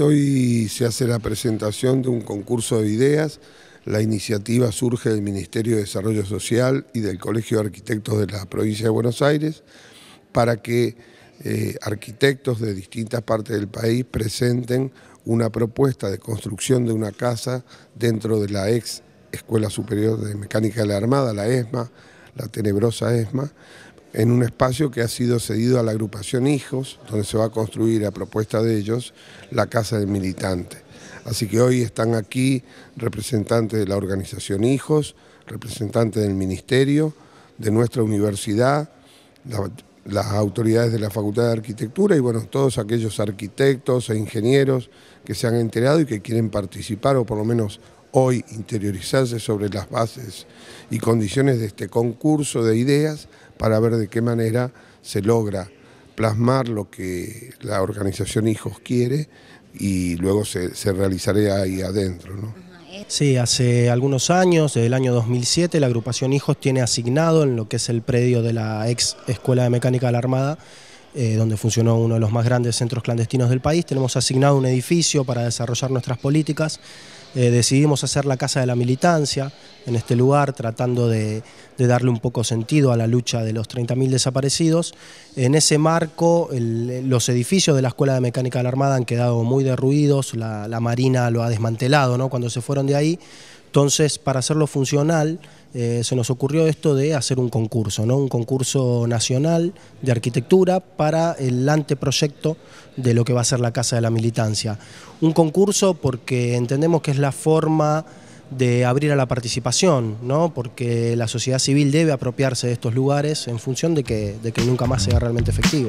Este, hoy se hace la presentación de un concurso de ideas. La iniciativa surge del Ministerio de Desarrollo Social y del Colegio de Arquitectos de la Provincia de Buenos Aires para que eh, arquitectos de distintas partes del país presenten una propuesta de construcción de una casa dentro de la ex Escuela Superior de Mecánica de la Armada, la ESMA, la tenebrosa ESMA, en un espacio que ha sido cedido a la agrupación Hijos, donde se va a construir a propuesta de ellos la Casa del Militante. Así que hoy están aquí representantes de la organización Hijos, representantes del Ministerio, de nuestra universidad, las autoridades de la Facultad de Arquitectura y bueno, todos aquellos arquitectos e ingenieros que se han enterado y que quieren participar o por lo menos hoy interiorizarse sobre las bases y condiciones de este concurso de ideas para ver de qué manera se logra plasmar lo que la organización Hijos quiere y luego se, se realizará ahí adentro. Sí, hace algunos años, desde el año 2007, la agrupación Hijos tiene asignado en lo que es el predio de la ex Escuela de Mecánica de la Armada eh, donde funcionó uno de los más grandes centros clandestinos del país. Tenemos asignado un edificio para desarrollar nuestras políticas. Eh, decidimos hacer la Casa de la Militancia en este lugar, tratando de, darle un poco sentido a la lucha de los 30.000 desaparecidos. En ese marco, los edificios de la Escuela de Mecánica de la Armada han quedado muy derruidos, la, Marina lo ha desmantelado cuando se fueron de ahí. Entonces, para hacerlo funcional, eh, se nos ocurrió esto de hacer un concurso, ¿no? un concurso nacional de arquitectura para el anteproyecto de lo que va a ser la Casa de la Militancia. Un concurso porque entendemos que es la forma de abrir a la participación, ¿no? porque la sociedad civil debe apropiarse de estos lugares en función de que nunca más sea realmente efectivo.